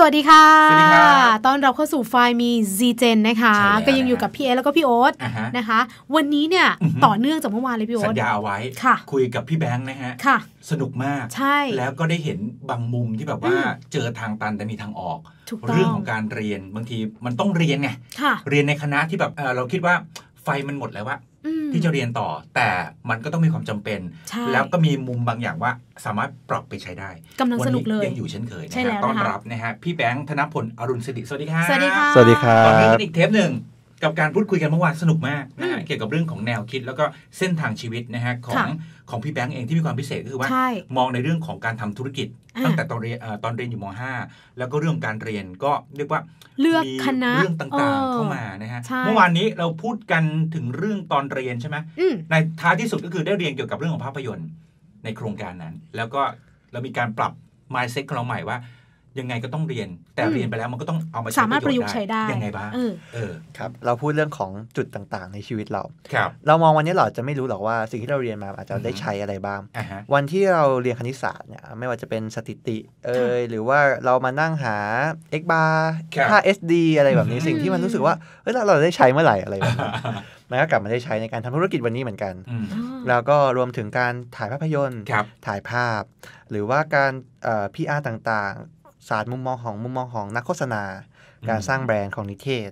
สวัสดีค่ะสวัสดีค่ะ ตอนเราเข้าสู่ไฟมีซีเจนนะคะ ก็ยังอยู่กับพี่เอแล้วก็พี่โอ๊ตนะคะ วันนี้เนี่ย ต่อเนื่องจากเมื่อวานเลยพี่โอ๊ตสัญญาเอาไว้ คุยกับพี่แบงค์นะฮะสนุกมาก ใช่ แล้วก็ได้เห็นบางมุมที่แบบว่าเจอทางตันแต่มีทางออก เรื่องของการเรียนบางทีมันต้องเรียนไงเรียนในคณะที่แบบเราคิดว่าไฟมันหมดแล้ววะที่จะเรียนต่อ แต่มันก็ต้องมีความจำเป็น แล้วก็มีมุมบางอย่างว่า สามารถปรับไปใช้ได้กาลังสนุกเลยยังอยู่เช่นเคยนะฮะต้อนรับนะฮะพี่แบงค์ธนพลอรุณสิริสวัสดีครับสวัสดีค่ะสวัสดีครับตอนนี้อีกเทปหนึ่งกับการพูดคุยกันเมื่อวานสนุกมากนะเกี่ยวกับเรื่องของแนวคิดแล้วก็เส้นทางชีวิตนะฮะของของพี่แบงค์เองที่มีความพิเศษก็คือว่ามองในเรื่องของการทำธุรกิจตั้งแต่ตอนเรียนตอนเรียนอยู่ม .5 แล้วก็เรื่องการเรียนก็เรียกว่าเลือกคณะเรื่องต่างๆเข้ามานะฮะเมื่อวานนี้เราพูดกันถึงเรื่องตอนเรียนใช่ไหมในท้ายที่สุดก็คือได้เรียนเกี่ยวกับเรื่องของภาพยนตร์ในโครงการนั้น แล้วก็เรามีการปรับ mindset ของเราใหม่ว่ายังไงก็ต้องเรียนแต่เรียนไปแล้วมันก็ต้องเอามาสามารถประยุกต์ใช้ได้ยังไงบ้างเออครับเราพูดเรื่องของจุดต่างๆ ในชีวิตเราครับเรามองวันนี้เราจะไม่รู้หรอกว่าสิ่งที่เราเรียนมาอาจจะได้ใช้อะไรบ้าง วันที่เราเรียนคณิตศาสตร์เนี่ยไม่ว่าจะเป็นสถิติเอ่ยหรือว่าเรามานั่งหา x bar ค่า sd อะไรแบบนี้สิ่งที่มันรู้สึกว่าเออเราได้ใช้เมื่อไหร่อะไรแบบนี้มันก็กลับมาได้ใช้ในการทำธุรกิจวันนี้เหมือนกันแล้วก็รวมถึงการถ่ายภาพยนตร์ถ่ายภาพ หรือว่าการพีอาร์ต่างศาสตร์มุมมองของมุมมองของนักโฆษณา การสร้างแบรนด์ของนิเทศ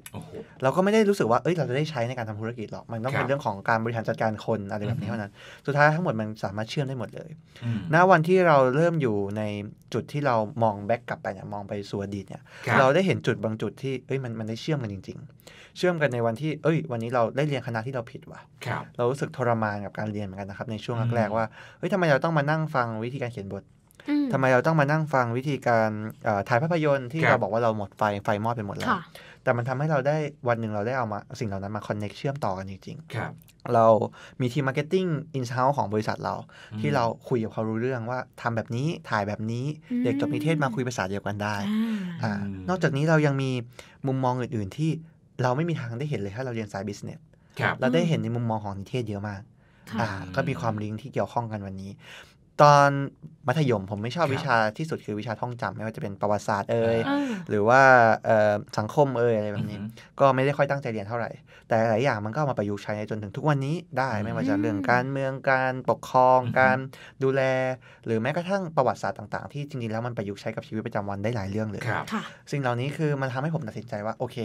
เราก็ไม่ได้รู้สึกว่าเอ้ยเราจะได้ใช้ในการทำธุรกิจหรอกมันต้องเป็นเรื่องของการบริหารจัดการคนอะไรแบบนี้เท่านั้น สุดท้ายทั้งหมดมันสามารถเชื่อมได้หมดเลยณวันที่เราเริ่มอยู่ในจุดที่เรามองแบ็กกลับไปเนี่ยมองไปสู่อดีตเนี่ยเราได้เห็นจุดบางจุดที่เอ้ยมันมันได้เชื่อมกันจริงๆ เชื่อมกันในวันที่เอ้ย วันนี้เราได้เรียนคณะที่เราผิดว่ะเรารู้สึกทรมานกับการเรียนเหมือนกันนะครับในช่วงแรกๆว่าเฮ้ยทำไมเราต้องมานั่งฟังวิธีการเขียนบททำไมเราต้องมานั่งฟังวิธีการถ่ายภาพยนตร์ที่เราบอกว่าเราหมดไฟ ไฟมอดไปหมดแล้ว แต่มันทำให้เราได้วันหนึ่งเราได้เอามา สิ่งเหล่านั้นมาคอนเน็กเชื่อมต่อกันจริงๆเรามีทีมมาร์เก็ตติ้งอินเช้าของบริษัทเราที่เราคุยกับเขารู้เรื่องว่าทำแบบนี้ถ่ายแบบนี้เด็กจบนิเทศมาคุยภาษาเดียวกันได้อนอกจากนี้เรายังมีมุมมองอื่น ๆ ที่เราไม่มีทางได้เห็นเลยถ้าเราเรียนสายบิสเนสเราได้เห็นในมุมมองของนิเทศเยอะมากก็มีความลิงก์ที่เกี่ยวข้องกันวันนี้ตอนมัธยมผมไม่ชอบวิชาที่สุดคือวิชาท่องจำไม่ว่าจะเป็นประวัติศาสตร์เอ่ยหรือว่าสังคมเอ่ยอะไรแบบนี้ ก็ไม่ได้ค่อยตั้งใจเรียนเท่าไหร่ แต่หลายอย่างมันก็มาประยุกต์ใช้จนถึงทุกวันนี้ได้ไม่ว่าจะเรื่องการเมืองการปกครอง การดูแล หรือแม้กระทั่งประวัติศาสตร์ต่างๆ ที่จริงๆแล้วมันประยุกต์ใช้กับชีวิตประจำวันได้หลายเรื่องเลยสิ่งเหล่านี้คือมันทำให้ผมตัดสินใจว่าโอเค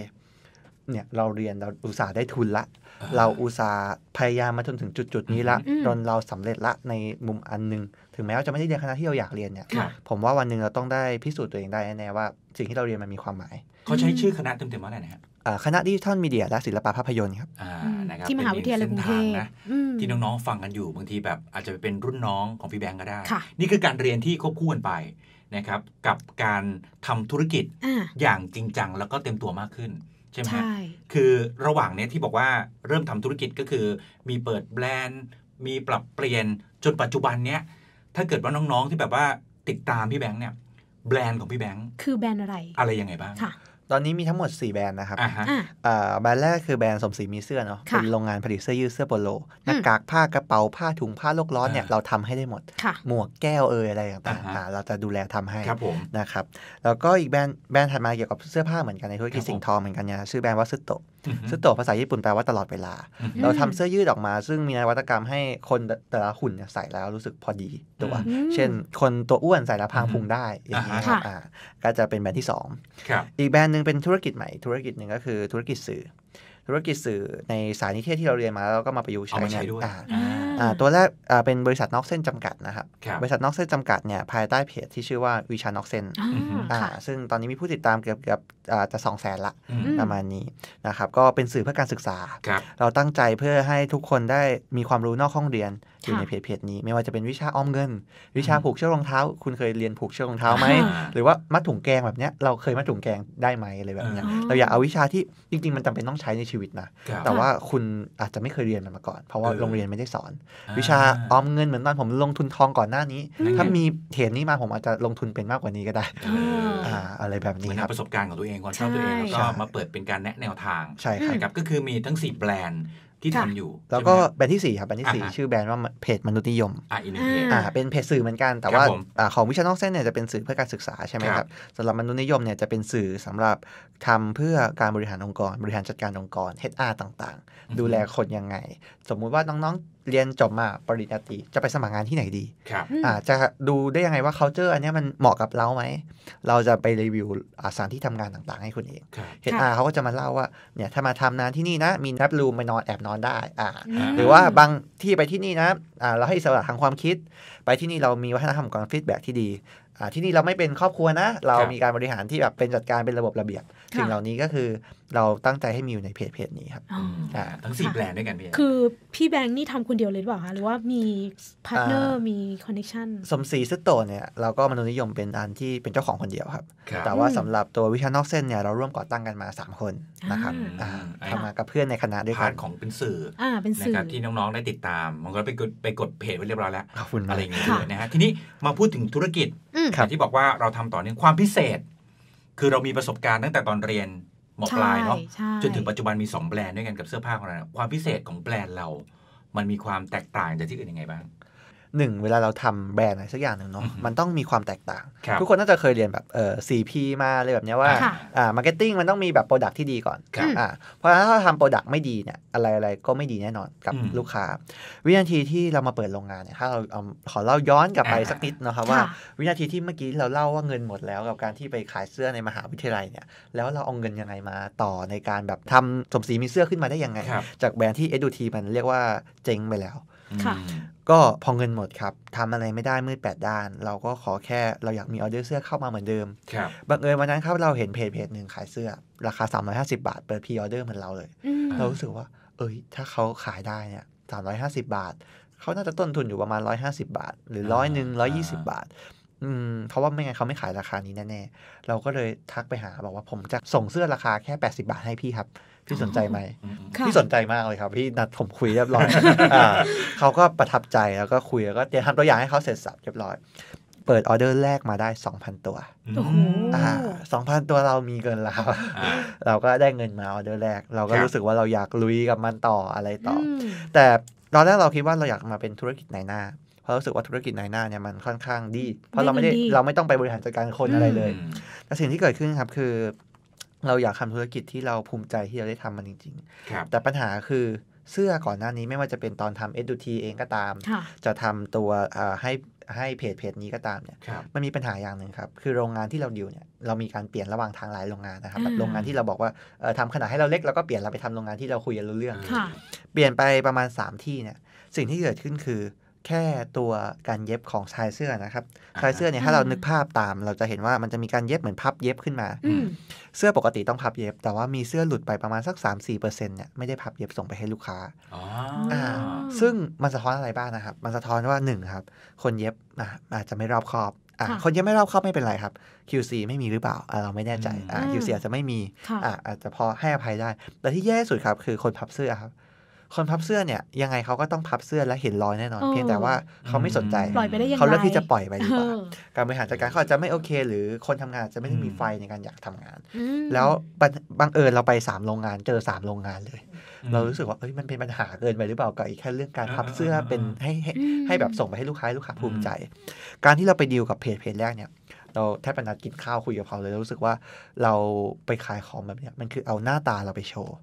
เนี่ย เราเรียนเราอุตส่าห์ได้ทุนละ เราอุตส่าห์พยายามมาจนถึงจุดจุดนี้ละจนเราสำเร็จละในมุมอันนึง ถึงแม้ว่าจะไม่ได้เรียนคณะที่เราอยากเรียนเนี่ยผมว่าวันหนึ่งเราต้องได้พิสูจน์ตัวเองได้แน่ว่า สิ่งที่เราเรียนมันมีความหมายเขาใช้ชื่อคณะเต็มๆว่าอะไรนะครับคณะดิจิทัลมีเดียและศิลปะภาพยนตร์ครับที่มหาวิทยาลัยกรุงเทพนะที่น้องๆฟังกันอยู่บางทีแบบอาจจะเป็นรุ่นน้องของพี่แบงก์ก็ได้ นี่คือการเรียนที่ควบคู่กันไปนะครับกับการทำธุรกิจอย่างจริงจังแล้วก็เต็มตัวมากขึ้นใช่ไหมคือระหว่างเนี้ยที่บอกว่าเริ่มทำธุรกิจก็คือ มีเปิดแบรนด์ มีปรับเปลี่ยน จนปัจจุบันเนี้ยถ้าเกิดว่าน้องๆที่แบบว่าติดตามพี่แบงค์เนี่ยแบรนด์ของพี่แบงค์คือแบรนด์อะไรอะไรยังไงบ้างค่ะตอนนี้มีทั้งหมด4แบรนด์นะครับ แบรนด์แรกคือแบรนด์สมศรีมีเสื้อเนาะเป็นโรงงานผลิตเสื้อ ยืดเสื้อโปโลหน้ากากผ้ากระเป๋า ผ้าถุงผ้าโลกล้อนเนี่ย เราทำให้ได้หมด หมวกแก้วเอยอะไรต่างๆ เราจะดูแลทำให้ นะครับ แล้วก็อีกแบรนด์แบรนด์ถัดมาเกี่ยวกับเสื้อผ้าเหมือนกันในธุรกิจสิ่งทอเหมือนกันเนี่ยชื่อแบรนด์วัสดุโตซึ่งตัวภาษาญี่ปุ่นแปลว่าตลอดเวลา เราทำเสื้อยืดออกมา ซึ่งมีนวัตกรรมให้คนแต่ละหุ่นใส่แล้วรู้สึกพอดีตัว เช่น คนตัวอ้วนใส่แล้วพางพุงได้ อย่างนี้ครับก็จะเป็นแบรนด์ที่2อีกแบรนด์หนึ่งเป็นธุรกิจใหม่ ธุรกิจหนึ่งก็คือธุรกิจสื่อธุรกิจสื่อในสายนิเทศที่เราเรียนมาแล้วก็มาประยุกต์ใช้ใชด้วยตัวแรกเป็นบริษัทนอกเส้นจำกัดนะครับ บริษัทนอกเส้นจำกัดเนี่ยภายใต้เพจที่ชื่อว่าวิชานอกเส้นซึ่งตอนนี้มีผู้ติดตามเกือบเกือบจะสองแสนละประมาณนี้นะครับก็เป็นสื่อเพื่อการศึกษา เราตั้งใจเพื่อให้ทุกคนได้มีความรู้นอกห้องเรียนอยู่ในเพจเพจนี้ไม่ว่าจะเป็นวิชาออมเงิน วิชาผูกเชือกรองเท้า คุณเคยเรียนผูกเชือกรองเท้าไหมหรือว่ามัดถุงแกงแบบเนี้ยเราเคยมัดถุงแกงได้ไหมอะไรแบบเนี้ยเราอยากเอาวิชาที่จริง ๆ มันจำเป็นต้องใช้ในชีวิตนะแต่ว่าคุณอาจจะไม่เคยเรียนมันมาก่อน เพราะว่าโรงเรียนไม่ได้สอน วิชาออมเงินเหมือนตอนผมลงทุนทองก่อนหน้านี้ถ้ามีเทรนนี้มาผมอาจจะลงทุนเป็นมากกว่านี้ก็ได้อ่าอะไรแบบนี้ครับประสบการณ์ของตัวเองความชอบตัวเองแล้วก็มาเปิดเป็นการแนะแนวทางใช่ครับก็คือมีทั้ง4แบรนด์ที่ทำอยู่แล้วก็แบรนด์ที่ 4ครับแบรนด์ที่4ชื่อแบรนด์ว่าเพจมนุษย์นิยมอ่าอินเทอ่าเป็นเพจสื่อเหมือนกัน แต่ว่าของวิชานอกเส้นเนี่ยจะเป็นสื่อเพื่อการศึกษาใช่ไหมครับสำหรับมนุษย์นิยมเนี่ยจะเป็นสื่อสำหรับทำเพื่อการบริหารองค์กร บริหารจัดการองค์กร HR ต่างๆ ดูแลคนยังไง สมมุติว่าน้องๆเรียนจบมาปริญญาตรีจะไปสมัครงานที่ไหนดีครับอ่าจะดูได้ยังไงว่า culture อันนี้มันเหมาะกับเราไหมเราจะไปรีวิวสถานที่ทำงานต่าง ๆให้คุณเองเห็นอาเขาก็จะมาเล่าว่าเนี่ยถ้ามาทำงานที่นี่นะมีแอปรูมไปนอนแอบนอน ได้อ่าหรือว่าบางที่ไปที่นี่นะอ่าเราให้สระทางความคิดไปที่นี่เรามีวัฒนธรรมการฟีดแบ็ที่ดีอ่าที่นี่เราไม่เป็นครอบครัวนะ เรามีการบริหารที่แบบเป็นจัดการเป็นระบบระเบียบสิ่งเหล่านี้ก็คือเราตั้งใจให้มีอยู่ในเพจเพจนี้ครับ ทั้งสี่แบรนด์ด้วยกันพี่ คือ พี่แบงค์นี่ทำคนเดียวเลยหรือเปล่าคะ หรือว่ามีพาร์ทเนอร์มีคอนเนคชั่นสมศรีซึโตเนี่ยเราก็มนุษยนิยมเป็นอันที่เป็นเจ้าของคนเดียวครับ แต่ว่าสำหรับตัววิชานอกเส้นเนี่ย เราร่วมก่อตั้งกันมา 3 คนนะครับทำมากับเพื่อนในคณะด้วยกันของเป็นสื่ออ่าเป็นสื่อที่น้องๆ ได้ติดตามมันก็ไปกดไปกดเพจไว้เรียบร้อยแล้ว อะไรอย่างเงี้ยนะฮะ ทีนี้มาพูดถึงธุรกิจที่บอกว่าเราทำต่อเนื่องความพิเศษ คือเรามีประสบการณ์ตั้งแต่ตอนเรียนหมอปลายเนาะจนถึงปัจจุบันมี 2แบรนด์ด้วยกันกับเสื้อผ้าของเราความพิเศษของแบรนด์เรา มันมีความแตกต่างจากที่อื่นยังไงบ้างหนึ่งเวลาเราทำแบรนด์อะไรสักอย่างหนึ่งเนาะมันต้องมีความแตกต่าง ทุกคนน่าจะเคยเรียนแบบเออพีมาเลยแบบนี้ว่าอ่ามาร์เก็ตติ้งมันต้องมีแบบโปรดักที่ดีก่อนอ่าเพราะถ้าเราทำโปรดักไม่ดีเนี่ยอะไรอะไรก็ไม่ดีแน่นอนกับลูกค้า วินาทีที่เรามาเปิดโรงงานเนี่ยถ้าเราเอาขอเล่าย้อนกลับไปสักนิดนะครับว่าวินาทีที่เมื่อกี้เราเล่าว่าเงินหมดแล้ว กับการที่ไปขายเสื้อในมหาวิทยาลัยเนี่ยแล้วเราเอาเงินยังไงมาต่อในการแบบทำสมศรีมีเสื้อขึ้นมาได้ยังไงจากแบรนด์ที่ SUT มันเรียกว่าเจ๊งไปแล้วก็พอเงินหมดครับทำอะไรไม่ได้มืดแปดด้าน เราก็ขอแค่เราอยากมีออเดอร์เสื้อเข้ามาเหมือนเดิมครับบังเอิญวันนั้นครับเราเห็นเพจเพจหนึ่งขายเสื้อราคา 350 บาท เปิดพีออเดอร์เหมือนเราเลยเรารู้สึกว่าเอ้ย ถ้าเขาขายได้เนี่ย350 บาทเขาน่าจะต้นทุนอยู่ประมาณ150 บาท หรือร้อยหนึ่งร้อยยี่สิบบาทอืมเพราะว่าไม่งั้นเขาไม่ขายราคานี้แน่ๆเราก็เลยทักไปหาบอกว่าผมจะส่งเสื้อราคาแค่ 80 บาทให้พี่ครับพี่สนใจไหมพี่สนใจมากเลยครับ พี่นัดผมคุยเรียบร้อย เขาก็ประทับใจแล้วก็คุยแล้วก็เตรียมทำตัวอย่างให้เขาเสร็จสับเรียบร้อย เปิดออเดอร์แรกมาได้ 2,000 ตัวสองพันตัวเรามีเงินแล้ว เราก็ได้เงินมาออเดอร์แรก เราก็รู้สึกว่าเราอยากลุยกับมันต่ออะไรต่อ แต่ตอนแรกเราคิดว่าเราอยากมาเป็นธุรกิจนหน้าเพราะรู้สึกว่าธุรกิจนหน้าเนี่ยมันค่อนข้างดี เพราะเราไม่ได้เราไม่ต้องไปบริหารจัดการคนอะไรเลยแต่สิ่งที่เกิดขึ้นครับคือเราอยากทำธุรกิจที่เราภูมิใจที่เราได้ทำมันจริงๆ แต่ปัญหาคือเสื้อก่อนหน้านี้ไม่ว่าจะเป็นตอนทำเอดูทีเองก็ตาม จะทำตัวให้ให้เพจเพจนี้ก็ตามเนี่ยมันมีปัญหาอย่างหนึ่งครับคือโรงงานที่เราดิวเนี่ยเรามีการเปลี่ยนระหว่างทางหลายโรงงานนะครับโรงงานที่เราบอกว่าทำขนาดให้เราเล็ก แล้วก็เปลี่ยนเราไปทำโรงงานที่เราคุยกันรู้เรื่องเปลี่ยนไปประมาณ 3 ที่เนี่ยสิ่งที่เกิดขึ้นคือแค่ตัวการเย็บของชายเสื้อนะครับชายเสื้อเนี่ยถ้าเรานึกภาพตามเราจะเห็นว่ามันจะมีการเย็บเหมือนพับเย็บขึ้นมาเสื้อปกติต้องพับเย็บ แต่ว่ามีเสื้อหลุดไปประมาณสัก3-4%เปอร์เซ็นต์เนี่ยไม่ได้พับเย็บส่งไปให้ลูกค้าอ่า ซึ่งมันสะท้อนอะไรบ้างนะครับมันสะท้อนว่าหนึ่งครับ คนเย็บอาจจะไม่รอบคอบอ่าคนเย็บไม่รอบคอบไม่เป็นไรครับ QC ไม่มีหรือเปล่าเราไม่แน่ใจอ่า QC อาจจะไม่มีอ่าอาจจะพอให้อภัยได้แต่ที่แย่สุดครับ คือคนพับเสื้อครับคนพับเสื้อเนี่ยยังไงเขาก็ต้องพับเสื้อและเห็นรอยแน่นอน เพียงแต่ว่าเขาไม่สนใจเขาเลือกที่จะปล่อยไปดีกว่าการบริหารจัดการเขาอาจจะไม่โอเค หรือคนทำงานจะไม่ได้มีไฟในการอยากทำงาน แล้วบังเอิญเราไป3โรงงานเจอ3โรงงานเลยเรารู้สึกว่าเอ้ยมันเป็นปัญหาเกินไปหรือเปล่ากับอีกแค่เรื่องการพับเสื้อเป็นให้ให้แบบส่งไปให้ลูกค้าลูกค้าภูมิใจ การที่เราไปดีลกับเพจเพจแรกเนี่ยเราแทบจะนัดกินข้าวคุยกับเขาเลยรู้สึกว่าเราไปขายของแบบเนี้ยมันคือเอาหน้าตาเราไปโชว์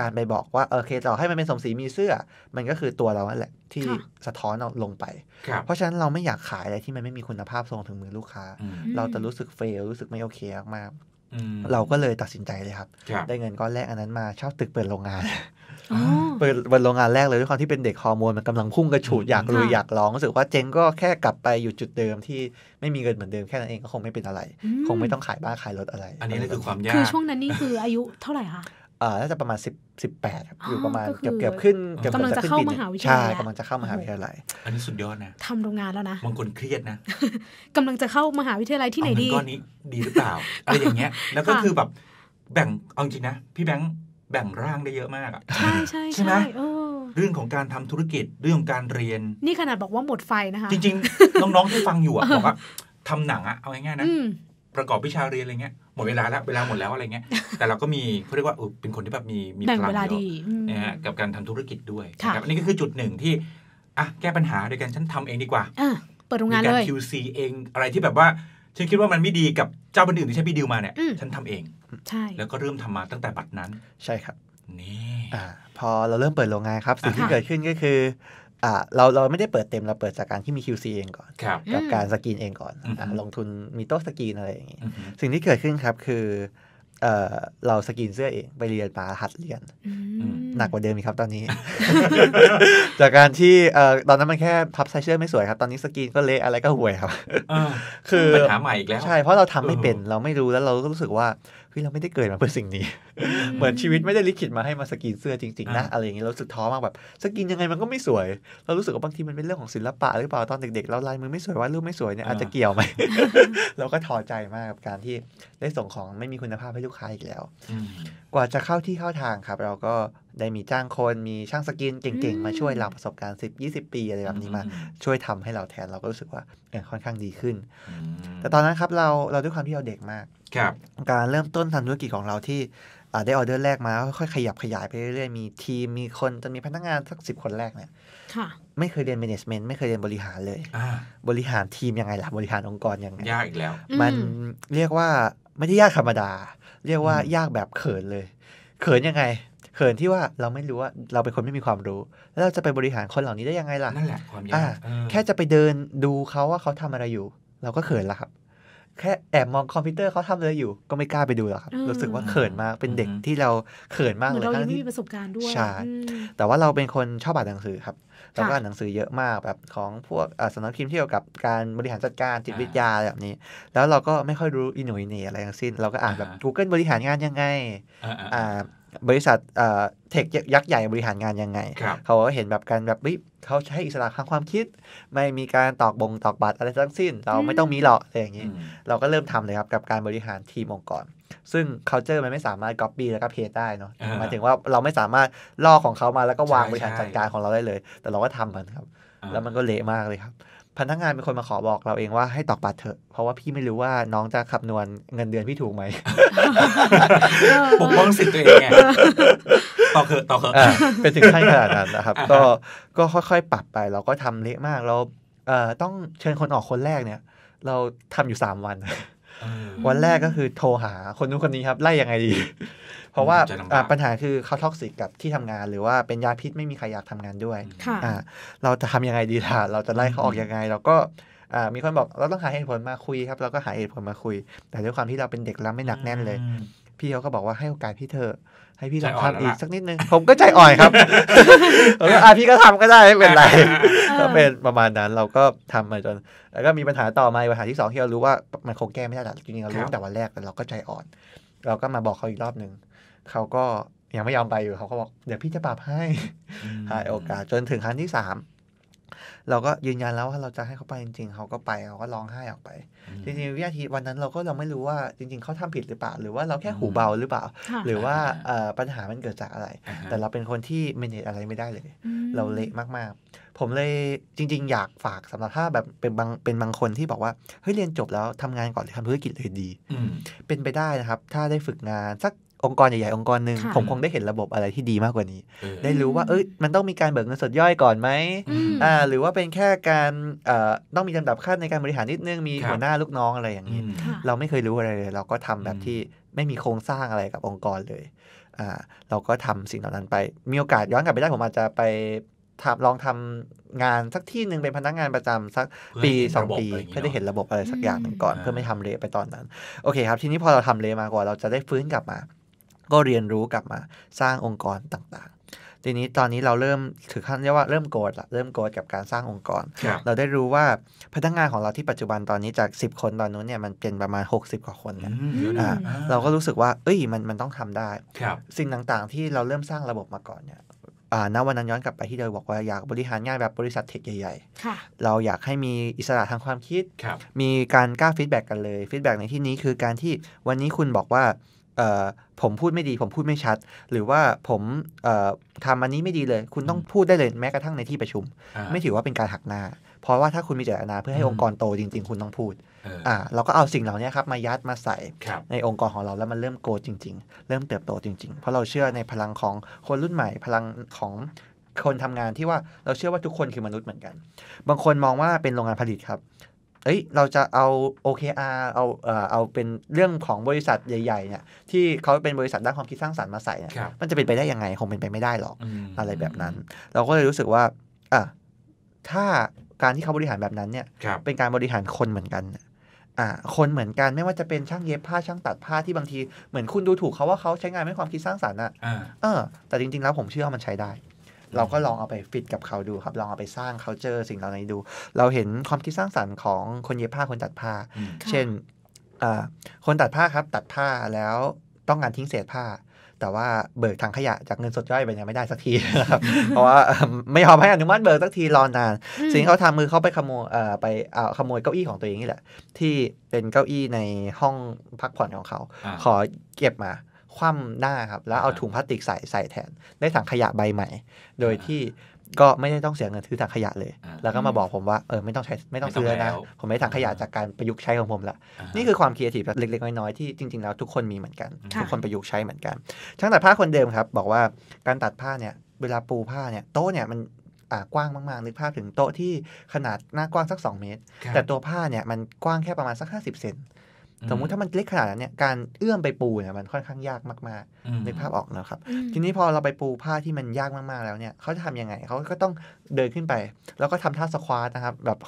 การไปบอกว่าโอเคต่อให้มันเป็นสมสีมีเสื้อ มันก็คือตัวเราแหละที่สะท้อนลงไป เพราะฉะนั้นเราไม่อยากขายอะไรที่มันไม่มีคุณภาพส่งถึงมือลูกค้า เราจะรู้สึกเฟลรู้สึกไม่โอเคมากเราก็เลยตัดสินใจเลยครับ ได้เงินก้อนแรกอันนั้นมาเช่าตึกเปิดโรงงานเปิดวันโรงงานแรกเลยด้วยความที่เป็นเด็กฮอร์โมนมันกำลังพุ่งกระฉูดอยากลุยอยากร้องรู้สึกว่าเจงก็แค่กลับไปอยู่จุดเดิมที่ไม่มีเงินเหมือนเดิมแค่นั้นเองก็คงไม่เป็นอะไร คงไม่ต้องขายบ้านขายรถอะไร อันนี้คือความยากคือช่วงนั้นนี่คืออายุเท่าไหร่คะอ่าน่าจะประมาณ10 18บแปดอยู่ประมาณเกือบเกือบขึ้นกำลังจะเข้ามหาวิทยาลัยใช่กำลังจะเข้ามหาวิทยาลัย อันนี้สุดยอดนะทำโรงงานแล้วนะบางคนเครียดนะกำลังจะเข้ามหาวิทยาลัยที่ไหนดีก้อนนี้ดีหรือเปล่าอะไรอย่างเงี้ยแล้วก็คือแบบแบ่งเอาจริงนะ พี่แบงค์แบ่งร่างได้เยอะมากอ่ะ ใช่ใช่ใช่ไหมเรื่องของการทำธุรกิจเรื่องของการเรียนนี่ขนาดบอกว่าหมดไฟนะคะจริงๆน้องๆ ที่ฟังอยู่อ่ะบอกว่าทำหนังอ่ะเอาง่ายๆนะประกอบวิชาเรียนอะไรเงี้ยหมดเวลาแล้วเวลาหมดแล้วอะไรเงี้ยแต่เราก็มีเขาเรียกว่าเป็นคนที่แบบมีมีพลังเยอะนะฮะกับการทำธุรกิจด้วยนะครับนี่ก็คือจุดหนึ่งที่อ่ะแก้ปัญหาโดยการฉันทำเองดีกว่าเปิดโรงงานเลย QC เอง อะไรที่แบบว่าฉันคิดว่ามันไม่ดีกับเจ้าคนอื่นที่ฉันไปดีลมาเนี่ย ฉันทำเองใช่ แล้วก็เริ่มทำมาตั้งแต่บัดนั้น ใช่ครับนี่อ่า พอเราเริ่มเปิดโรงงานครับ สิ่งที่เกิดขึ้นก็คือ อ่า เราเราไม่ได้เปิดเต็มเราเปิดจากการที่มี QC เองก่อนกับการสกรีนเองก่อนอลงทุนมีโต๊ะสกรีนอะไรอย่างงี้สิ่งที่เกิดขึ้นครับคือเเราสกินเสื้อเองไปเรียนมาหัดเรียน หนักกว่าเดิมอีกครับตอนนี้ จากการที่ตอนนั้นมันแค่พับไซเชืรอไม่สวยครับตอนนี้สกินก็เละอะไรก็ห่วยครับคือปัญหาใหม่อีกแล้วใช่ เพราะเราทำไม่เป็นเราไม่รู้แล้วเราก็รู้สึกว่าเฮ้ยเราไม่ได้เกิดมาเพื่อสิ่งนี้เหมือนชีวิตไม่ได้ลิขิตมาให้มาสกินเสื้อจริงๆนะอะไรอย่างนี้เราสึกท้อมากแบบสกินยังไงมันก็ไม่สวย เรารู้สึกว่าบางทีมันเป็นเรื่องของศิลปะหรือเปล่าตอนเด็ก ๆ เราลายมือไม่สวยวาดรูปไม่สวยเนี่ยอาจจะเกี่ยวไหมเราก็ท้อใจมากกับการที่ได้ส่งของไม่มีคุณภาพให้ลูกค้าอีกแล้วกว่าจะเข้าที่เข้าทางครับ เราก็ได้มีจ้างคนมีช่างสกินเก่งๆมาช่วยเราประสบการณ์10 20ปีอะไรแบบนี้มา ช่วยทำให้เราแทนเราก็รู้สึกว่าค่อนข้างดีขึ้นแต่ตอนนั้นครับ เราเราด้วยความที่เราเด็กมากการเริ่มต้นทำธุรกิจของเราที่ได้ออเดอร์แรกมาค่อยขยับขยายไปเรื่อยๆมีทีมมีคนจนมีพนักงานสักสิบคนแรกเนี่ยไม่เคยเรียนแมネจเมนต์ไม่เคยเรียนบริหารเลยบริหารทีมยังไงล่ะบริหารองค์กรยังไงยากอีกแล้ว มันเรียกว่าไม่ได้ยากธรรมดา เรียกว่ายากแบบเขินเลยเขินยังไง เขินที่ว่าเราไม่รู้ว่าเราเป็นคนไม่มีความรู้แล้วเราจะไปบริหารคนเหล่านี้ได้ยังไงล่ะนั่นแหละความยากแค่จะไปเดินดูเขาว่าเขาทำอะไรอยู่ เราก็เขินละครับแค่แอบมองคอมพิวเตอร์เขาทำอะไรอยู่ก็ไม่กล้าไปดูหรอกครับรู้สึกว่าเขินมากเป็นเด็กที่เราเขินมากเลยทั้งที่มีประสบการณ์ด้วยใช่แต่ว่าเราเป็นคนชอบอ่านหนังสือครับ เราก็อ่านหนังสือเยอะมากแบบของพวกสนักพิมพ์ที่เกี่ยวกับการบริหารจัดการจิตวิทยาอะไรแบบนี้ แล้วเราก็ไม่ค่อยรู้อินโนเินียอะไรทั้งสิ้นเราก็อ่านแบบ Google บริหารงานยังไงบริษัทเทคยักษ์ใหญ่บริหารงานยังไงเขาก็เห็นแบบการแบบเขาใช้อิสระทางความคิด ไม่มีการตอกบงตอกบัตรอะไรทั้งสิ้น เราไม่ต้องมีหรอกอะไรอย่างนี้เราก็เริ่มทำเลยครับกับการบริหารทีมองค์กรซึ่ง culture มันไม่สามารถ copy แล้วก็เพจได้เนาะหมายถึงว่าเราไม่สามารถลอกของเขามาแล้วก็วางบริหารจัดการของเราได้เลย แต่เราก็ทำมันครับ แล้วมันก็เละมากเลยครับพนักงานเป็นคนมาขอบอกเราเองว่าให้ตอกบัตรเถอะ เพราะว่าพี่ไม่รู้ว่าน้องจะคำนวณเงินเดือนพี่ถูกไหมปกป้องสิทธิ์ตัวเองไงต่อคือต่อคือเป็นถึงขั้นขนาดนั้นนะครับ ก็ก็ค่อยๆปรับไปเราก็ทำเละมากเราเอ่อต้องเชิญคนออกคนแรกเนี่ย เราทำอยู่สามวันวันแรกก็คือโทรหาคนนู้นคนนี้ครับ ไล่ยังไงดี เพราะว่าปัญหาคือเขาท็อกซิกกับที่ทำงาน หรือว่าเป็นยาพิษไม่มีใครอยากทำงานด้วยเราจะทำยังไงดีล่ะ เราจะไล่เขาออกยังไงเราก็มีคนบอกเราต้องหาเหตุผลมาคุยครับเราก็หาเหตุผลมาคุย แต่ด้วยความที่เราเป็นเด็กแล้วไม่หนักแน่นเลย พี่เขาก็บอกว่าให้โอกาสพี่เธอให้พี่ลองทำอีกสักนิดนึงผมก็ใจอ่อนครับอ่ะพี่ก็ทำก็ได้ไม่เป็นไร ก็เป็นประมาณนั้นเราก็ทำมาจน แล้วก็มีปัญหาต่อมาปัญหาที่สองที่เรารู้ว่ามันคงแก้ไม่ได้แล้วจริงๆเรารู้ตั้งแต่วันแรกแต่เราก็ใจอ่อน เราก็มาบอกเขาอีกรอบหนึ่งเขาก็ยังไม่ยอมไปอยู่เขาก็บอกเดี๋ยวพี่จะปรับให้ให้โอกาสจนถึงครั้งที่สามเราก็ยืนยันแล้วว่าเราจะให้เขาไปจริง ๆ เขาก็ไปเขาก็ร้องไห้ออกไปจริงๆวิทยาทีวันนั้นเราก็เราไม่รู้ว่าจริงๆเขาทำผิดหรือเปล่าหรือว่าเราแค่หูเบาหรือเปล่า หรือว่าปัญหามันเกิดจากอะไร แต่เราเป็นคนที่เมเนจอะไรไม่ได้เลย เราเละมากๆ ผมเลยจริง ๆ อยากฝากสำหรับถ้าแบบเป็นบางเป็นบางคนที่บอกว่าเฮ้ยเรียนจบแล้วทำงานก่อนหรือทำธุรกิจเลยดีเป็นไปได้นะครับถ้าได้ฝึกงานสักองค์กรใหญ่ๆองค์กรหนึ่งผมคงได้เห็นระบบอะไรที่ดีมากกว่านี้ ได้รู้ว่าเอ้ยมันต้องมีการเบิกเงินสดย่อยก่อนไหมอ่า หรือว่าเป็นแค่การต้องมีลำดับขั้นในการบริหารนิดนึงมีหัวหน้าลูกน้องอะไรอย่างนี้เราไม่เคยรู้อะไรเลย เราก็ทำแบบที่ไม่มีโครงสร้างอะไรกับองค์กรเลย อ่า เราก็ทำสิ่งเหล่านั้นไป มีโอกาสย้อนกลับไปได้ผมอาจจะไปทำลองทำงานสักที่หนึ่งเป็นพนักงานประจำสักปีสองปี เพื่อได้เห็นระบบอะไรสักอย่างหนึ่งก่อนเพื่อไม่ทำเละไปตอนนั้น โอเค ครับทีนี้พอเราทำเละมากว่าเราจะได้ฟื้นกลับมาก็เรียนรู้กลับมาสร้างองค์กรต่างๆ ทีนี้ตอนนี้เราเริ่มถือขั้นเรียกว่าเริ่มโกรธละเริ่มโกรธกับการสร้างองค์กร เราได้รู้ว่าพนักงานของเราที่ปัจจุบันตอนนี้จาก 10 คนตอนนู้นเนี่ยมันเป็นประมาณ 60 กว่าคนนะเราก็รู้สึกว่าเอ้ยมันมันต้องทำได้ สิ่งต่างๆ ที่เราเริ่มสร้างระบบมาก่อนเนี่ยณวันนั้นย้อนกลับไปที่เดยบอกว่าอยากบริหารงานแบบบริษัทเทคใหญ่ๆเราอยากให้มีอิสระทางความคิดคมีการกล้าฟีดแบ็กกันเลยฟีดแบ็กในที่นี้คือการที่วันนี้คุณบอกว่าผมพูดไม่ดีผมพูดไม่ชัด หรือว่าผมทำอันนี้ไม่ดีเลย คุณต้องพูดได้เลย แม้กระทั่งในที่ประชุม ไม่ถือว่าเป็นการหักหน้า เพราะว่าถ้าคุณมีเจตนาเพื่อให้องค์กรโตจริงๆ คุณต้องพูดอ่าเราก็เอาสิ่งเหล่านี้ครับมายัดมาใส่ในองค์กรของเราแล้วมันเริ่มโกจริง ๆ เริ่มเติบโตจริงๆเพราะเราเชื่อในพลังของคนรุ่นใหม่ พลังของคนทำงานที่ว่าเราเชื่อว่าทุกคนคือมนุษย์เหมือนกัน บางคนมองว่าเป็นโรงงานผลิตครับเอ้ยเราจะเอา OKR เอาเอ่อเอาเป็นเรื่องของบริษัทใหญ่ ๆ เนี่ย ที่เขาเป็นบริษัทด้านความคิดสร้างสรรค์มาใส่เนี่ยมันจะเป็นไปได้ยังไงคงเป็นไปไม่ได้หรอกอะไรแบบนั้น เราก็เลยรู้สึกว่าอ่ะถ้าการที่เขาบริหารแบบนั้นเนี่ยเป็นการบริหารคนเหมือนกันอ่ะคนเหมือนกันไม่ว่าจะเป็นช่างเย็บผ้าช่างตัดผ้าที่บางทีเหมือนคุณดูถูกเขาว่าเขาใช้งานไม่ความคิดสร้างสรรค์อ่ะเออแต่จริง ๆแล้วผมเชื่อมันใช้ได้เราก็ลองเอาไปฟิตกับเขาดูครับ ลองเอาไปสร้าง c u เจอสิ่งเหล่านี้ดู เราเห็นความคิดสร้างสรรค์ของคนเย็บผ้าคนตัดผ้า เช่น คนตัดผ้าครับตัดผ้าแล้วต้องการทิ้งเศษผ้า แต่ว่าเบิกทางขยะจากเงินสดย่อยไปยังไม่ได้สักทีครับ เพราะว่าไม่ยอมให้อนุมัติเบิกสักทีรอนาน สิ่งเขาทำมือเขาไปขโมยไปเอาขโมยเก้าอี้ของตัวเองนี่แหละ ที่เป็นเก้าอี้ในห้องพักผ่อนของเขา ขอเก็บมาคว่ำหน้าครับ แล้วเอาถุงพลาสติก ใส่ใส่แทน ได้ถังขยะใบใหม่ โดยที่ก็ไม่ได้ต้องเสียเงินซื้อถังขยะเลย แล้วก็มาบอกผมว่าเออไม่ต้องใช้ไม่ต้องซื้อนะผมไม่ถังขยะจากการประยุกต์ใช้ของผมละนี่คือความคิดสร้ค์เล็กๆ น้อยๆที่จริงๆแล้วทุกคนมีเหมือนกัน ทุกคนประยุกต์ใช้เหมือนกันช่างตัดผ้าคนเดิมครับ บอกว่าการตัดผ้าเนี่ยเวลาปูผ้าเนี่ยโต๊ะเนี่ยมันกว้างมากๆนึกภาพถึงโต๊ะที่ขนาดหน้ากว้างสัก 2 เมตร แต่ตัวผ้าเนี่ยมันกว้างแค่ประมาณสัก 50เซนสมมุติถ้ามันเล็กขนาดนั้นเนี่ยการเอื้อมไปปูเนี่ยมันค่อนข้างยากมากๆในภาพออกนะครับ ทีนี้พอเราไปปูผ้าที่มันยากมากๆแล้วเนี่ยเขาจะทำยังไงเขาก็ต้องเดินขึ้นไป แล้วก็ทำท่าสควอตนะครับแบบ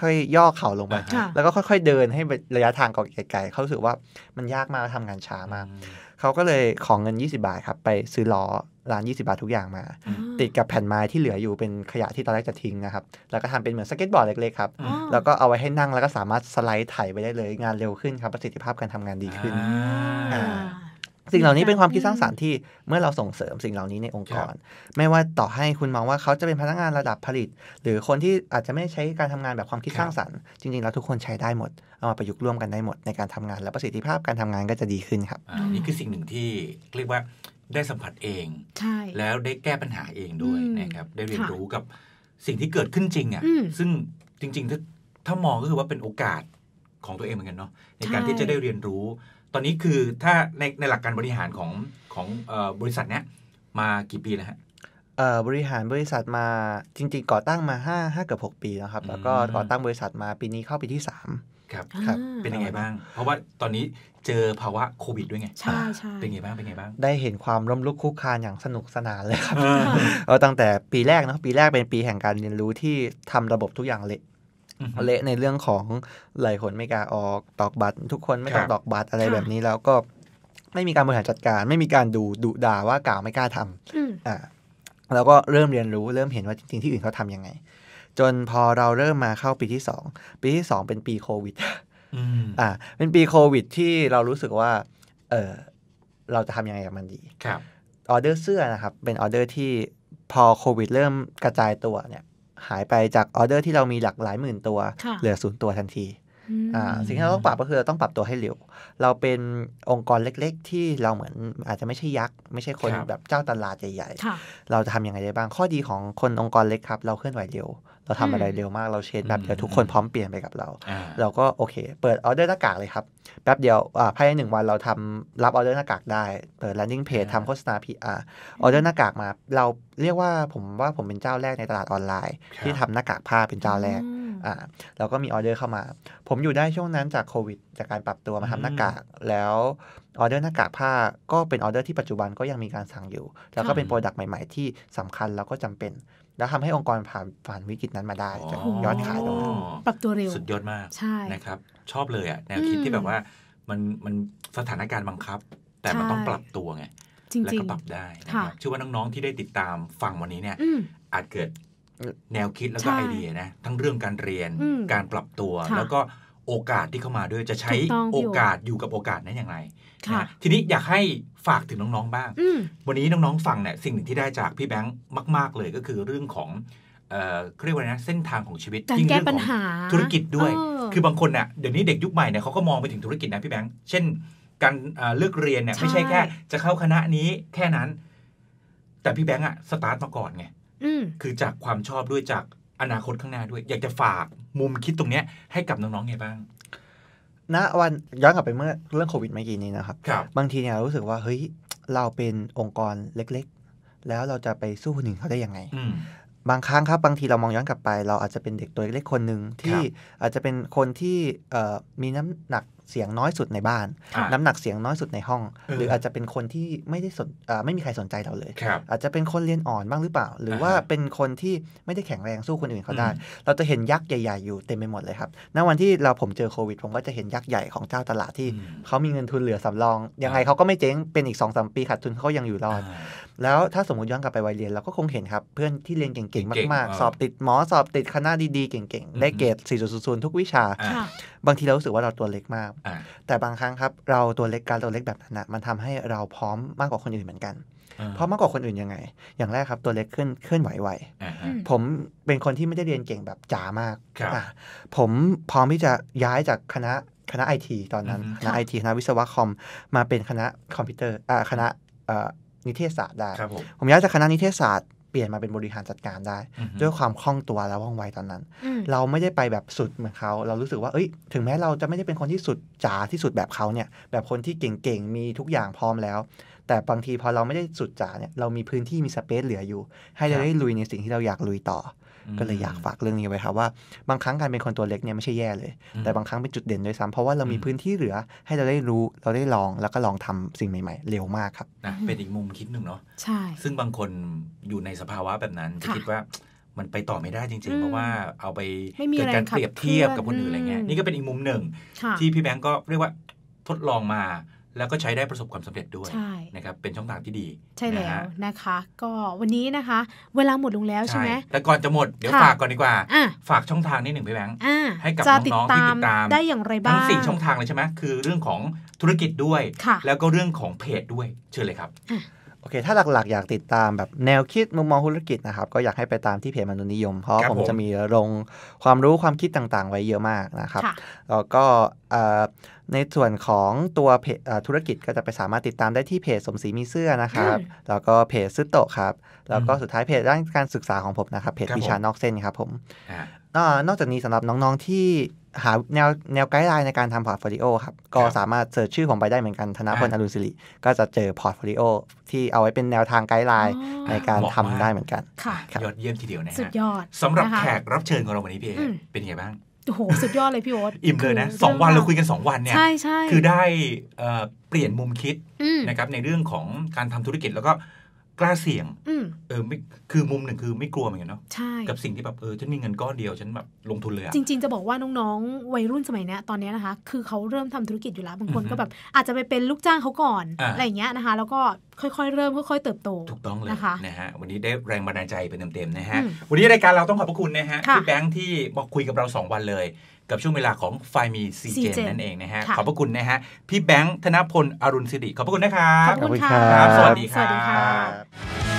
ค่อยๆย่อเข่าลงไปแล้วก็ค่อยๆเดินให้ระยะทางก่อไกลๆเขาสึกว่ามันยากมากทำงานช้ามากเขาก็เลยของเงิน 20 บาทครับ ไปซื้อล้อ ร้าน 20 บาททุกอย่างมา ติดกับแผ่นไม้ที่เหลืออยู่เป็นขยะที่ตอนแรกจะทิ้งนะครับ แล้วก็ทำเป็นเหมือนสเก็ตบอร์ดเล็กๆครับ แล้วก็เอาไว้ให้นั่งแล้วก็สามารถสไลด์ไถไปได้เลย งานเร็วขึ้นครับ ประสิทธิภาพการทำงานดีขึ้นสิ่งเหล่านี้เป็นความคิดสร้างสารรค์ที่เมื่อเราส่งเสริมสิ่งเหล่านี้ในองค์กร ไม่ว่าต่อให้คุณมองว่าเขาจะเป็นพนักงานระดับผลิต หรือคนที่อาจจะไม่ใช้การทำงานแบบความคิดสร้างสารรค์จริงๆเราทุกคนใช้ได้หมดเอามาประยุกต์ร่วมกันได้หมดในการทำงาน และประสิทธิภาพการทำงานก็จะดีขึ้นครับอันนี้คือสิ่งหนึ่งที่เรียกว่าได้สัมผัสเองแล้วได้แก้ปัญหาเองด้วยนะครับได้เรียนรู้กับสิ่งที่เกิดขึ้นจริงอ่ะซึ่งจริง ๆ ถ้ามองก็คือว่าเป็นโอกาสของตัวเองเหมือนกันเนาะในการที่จะได้เรียนรู้ตอนนี้คือถ้าในในหลักการบริหารของของบริษัทเนี้ยมากี่ปีแล้วฮะบริหารบริษัทมาจริง ๆ ก่อตั้งมา 5 5เกือบ6 ปี แล้วครับแล้วก็ก่อตั้งบริษัทมาปีนี้เข้าปีที่ 3ครับครับ เป็นยังไงบ้าง เพราะว่าตอนนี้เจอภาวะโควิดด้วยไง ใช่ใช่เป็นไงบ้าง เป็นไงบ้าง ได้เห็นความร่มลุกคุกคานอย่างสนุกสนานเลยครับเอาตั้งแต่ปีแรกเนาะปีแรกเป็นปีแห่งการเรียนรู้ที่ทำระบบทุกอย่างเละเละในเรื่องของหลายคนไม่กล้าออกตอกบัตรทุกคนไม่ต้องตอกบัตรอะไรแบบนี้แล้วก็ไม่มีการบริหารจัดการ ไม่มีการดูดุด่าว่ากล่าวไม่กล้าทำอ่า แล้วก็เริ่มเรียนรู้เริ่มเห็นว่าจริง ๆที่อื่นเขาทำยังไง จนพอเราเริ่มมาเข้าปีที่สองปีที่สองเป็นปีโควิดอ่า เป็นปีโควิด ที่เรารู้สึกว่า เออเราจะทำยังไงกับมันดีครับออเดอร์เสื้อนะครับเป็นออเดอร์ที่พอโควิด เริ่มกระจายตัวเนี่ยหายไปจากออเดอร์ที่เรามีหลักหลายหมื่นตัว เหลือศูนย์ตัวทันทีสิ่งที่เราต้องปรับก็คือเราต้องปรับตัวให้เร็ว เราเป็นองค์กรเล็กๆ ที่เราเหมือนอาจจะไม่ใช่ยักษ์ไม่ใช่คนแบบเจ้าตลาดใหญ่ๆเราจะทํำยังไงได้บ้างข้อดีของคนองค์กรเล็กครับเราเคลื่อนไหวเร็วเราทำอะไรเร็วมากเราเชนแบบเดียวทุกคนพร้อมเปลี่ยนไปกับเรา เราก็โอเค เปิดออเดอร์หน้ากากเลยครับแป๊บเดียวภายในหนึ่งวันเราทำรับออเดอร์หน้ากากได้เปิด landing page ทำโฆษณา PR ออเดอร์หน้ากากมาเราเรียกว่าผมว่าผมเป็นเจ้าแรกในตลาดออนไลน์ ที่ทำหน้ากากผ้าเป็นเจ้าแรกอ่าแล้วก็มีออเดอร์เข้ามา ผมอยู่ได้ช่วงนั้นจากโควิดจากการปรับตัวมาทำหน้ากาก แล้ว ออเดอร์หน้ากากผ้าก็เป็นออเดอร์ที่ปัจจุบันก็ยังมีการสั่งอยู่ แล้วก็เป็นโปรดักต์ใหม่ๆ ที่สำคัญแล้วก็จำเป็น แล้วทำให้องค์กรผ่านฝัานวิกฤตนั้นมาได้จากยอดขายตรงนั้นปรับตัวเร็วสุดยอดมากใช่นะครับชอบเลยอ่ะแนวคิดที่แบบว่ามันมันสถานการณ์บังคับ แต่มันต้องปรับตัวไงแล้วก็ปรับได้นะครับเชื่อว่าน้องๆที่ได้ติดตามฟังวันนี้เนี่ยอาจเกิดแนวคิดแล้วก็ไอเดียนะทั้งเรื่องการเรียนการปรับตัว แล้วก็โอกาสที่เข้ามาด้วยจะใช้โอกาสอยู่กับโอกาสนั้นอย่างไระทีนี้อยากให้ฝากถึงน้องๆบ้างวันนี้น้องๆฟังเนี่ย สิ่งหนึ่งที่ได้จากพี่แบงค์มากๆเลยก็คือเรื่องของเเรียกว่านะเส้นทางของชีวิตยิ่งเรื่องของธุรกิจด้วย คือบางคนเนี่ยเดี๋ยวนี้เด็กยุคใหม่เนี่ยเขาก็มองไปถึงธุรกิจนะพี่แบงค์เช่น การเลือกเรียนเนี่ยไม่ใช่แค่ จะเข้าคณะนี้แค่นั้น แต่พี่แบงค์อะสตาร์ทมาก่อนไงคือจากความชอบด้วยจากอนาคตข้างหน้าด้วย อยากจะฝากมุมคิดตรงเนี้ยให้กับน้องๆไงบ้างณวันย้อนกลับไปเมื่อเรื่องโควิดเมื่อกี้นี้นะครับบางทีเนี่ยรรู้สึกว่าเฮ้ยเราเป็นองค์กรเล็กๆ แล้วเราจะไปสู้คนอื่นเขาได้ยังไงบางครั้งครับบางทีเรามองย้อนกลับไปเราอาจจะเป็นเด็กตัวเล็กคนหนึ่งที่อาจจะเป็นคนที่มีน้ำหนักเสียงน้อยสุดในบ้าน น้ำหนักเสียงน้อยสุดในห้อง หรืออาจจะเป็นคนที่ไม่ได้สนไม่มีใครสนใจเราเลย อาจจะเป็นคนเรียนอ่อนบ้างหรือเปล่า หรือว่าเป็นคนที่ไม่ได้แข็งแรงสู้คนอื่นเขาได้เราจะเห็นยักษ์ใหญ่ ๆอยู่เต็มไปหมดเลยครับณวันที่เราผมเจอโควิดผมก็จะเห็นยักษ์ใหญ่ของเจ้าตลาดที่เขามีเงินทุนเหลือสำรองยังไงเขาก็ไม่เจ๊งเป็นอีกสองสามปีขาดทุนเขายังอยู่รอดแล้วถ้าสมมติย้อนกลับไปวัยเรียนเราก็คงเห็นครับ เพื่อนที่เรียนเก่งๆมากๆสอบติดหมอสอบติดคณะดีๆเก่งๆได้เกรด4.00ทุกวิชา บางทีเรารู้สึกว่าเราตัวเล็กมากแต่บางครั้งครับเราตัวเล็กการตัวเล็กแบบนั้นมันทำให้เราพร้อมมากกว่าคนอื่นเหมือนกันเพราะมากกว่าคนอื่นยังไง อย่างแรกครับตัวเล็กขึ้นเคลื่อนไหวไวผมเป็นคนที่ไม่ได้เรียนเก่งแบบจ๋ามากผมพร้อมที่จะย้ายจากคณะคณะไอทีตอนนั้นคณะไอทีคณะวิศวะคอมมาเป็นคณะคอมพิวเตอร์คณะนิเทศศาสตร์ได้ ผมย้ายจากคณะนิเทศศาสตร์เปลี่ยนมาเป็นบริหารจัดการได้ ด้วยความคล่องตัวและว่องไวตอนนั้น เราไม่ได้ไปแบบสุดเหมือนเขาเรารู้สึกว่าเอ้ยถึงแม้เราจะไม่ได้เป็นคนที่สุดจ๋าที่สุดแบบเขาเนี่ย แบบคนที่เก่งๆมีทุกอย่างพร้อมแล้วแต่บางที พอเราไม่ได้สุดจ๋าเนี่ย เรามีพื้นที่มีสเปซเหลืออยู่ ให้เราได้ลุยในสิ่งที่เราอยากลุยต่อ ก็เลยอยากฝากเรื่องนี้ไว้ครับว่าบางครั้งการเป็นคนตัวเล็กเนี่ยไม่ใช่แย่เลย แต่บางครั้งเป็นจุดเด่นด้วยซ้ำเพราะว่าเรามีพื้นที่เหลือ ให้เราได้รู้เราได้ลองแล้วก็ลองทำสิ่งใหม่ ๆ เร็วมากครับนะเป็นอีกมุมคิดหนึ่งเนาะใช่ซึ่งบางคนอยู่ในสภาวะแบบนั้น จะคิดว่ามันไปต่อไม่ได้จริง ๆ เพราะว่าเอาไปเกิดการเปรียบเทียบกับคนอื่นอะไรเงี้ยนี่ก็เป็นอีกมุมหนึ่ง ที่พี่แบงก์ก็เรียกว่าทดลองมาแล้วก็ใช้ได้ประสบความสำเร็จด้วยนะครับเป็นช่องทางที่ดี ใช่แล้วนะคะ ก็วันนี้นะคะ เวลาหมดลงแล้วใช่ไหมแต่ก่อนจะหมดเดี๋ยวฝากก่อนดีกว่า ฝากช่องทางนิดหนึ่งพี่แบงค์ให้กับน้องๆที่ติดตามได้อย่างไรบ้างทั้งสี่ช่องทางเลยใช่ไหมคือเรื่องของธุรกิจด้วย แล้วก็เรื่องของเพจด้วย เชิญเลยครับโอเค ถ้าหลักๆ อยากติดตามแบบแนวคิดมุมมองธุรกิจนะครับ ก็อยากให้ไปตามที่เพจมนุษยนิยมเพราะผมจะมีลงความรู้ความคิดต่างๆ ไว้เยอะมากนะครับแล้วก็ในส่วนของตัวธุรกิจก็จะไปสามารถติดตามได้ที่เพจสมศรีมีเสื้อนะครับ แล้วก็เพจซึโตะครับแล้วก็สุดท้ายเพจด้านการศึกษาของผมนะครับ เพจพิชานอกเส้นครับผมนอกจากนี้สำหรับน้องๆที่หาแนวแนวไกด์ไลน์ในการทำพอร์ตโฟลิโอครับ ก็สามารถเสิร์ชชื่อผมไปได้เหมือนกันธนพลอรุณศิริก็จะเจอพอร์ตโฟลิโอที่เอาไว้เป็นแนวทางไกด์ไลน์ในการทำได้เหมือนกันยอดเยี่ยมทีเดียวนะฮะสุดยอดสำหรับแขกรับเชิญของเราวันนี้พี่เป็นไงบ้างโอ้โห สุดยอดเลยพี่โอ๊ตอิ่มเลยนะสองวันเราคุยกัน 2 วันเนี่ยใช่ใช่คือได้เปลี่ยนมุมคิดนะครับในเรื่องของการทำธุรกิจแล้วก็กล้าเสี่ยงเออไม่คือมุมหนึ่งคือไม่กลัวเหมือนกันเนาะใช่กับสิ่งที่แบบเออฉันมีเงินก้อนเดียวฉันแบบลงทุนเลยอะจริงๆจะบอกว่าน้องๆวัยรุ่นสมัยนี้ตอนนี้นะคะ คือเขาเริ่มทำธุรกิจอยู่แล้วบางคนก็แบบอาจจะไปเป็นลูกจ้างเขาก่อนอะไรอย่างเงี้ยนะคะแล้วก็ค่อยๆเริ่มค่อยๆเติบโตถูกต้องเลยนะคะนะฮะ วันนี้ได้แรงบันดาลใจไปเต็มๆนะฮะวันนี้รายการเราต้องขอบพระคุณนะฮะพี่แบงค์ที่มาคุยกับเรา2วันเลยกับช่วงเวลาของไฟมีซีเจนนั่นเองนะฮะ ขอบพระคุณนะฮะ พี่แบงค์ ธนพล อรุณสิริ ขอบพระคุณนะครับ ขอบคุณครับ สวัสดีครับ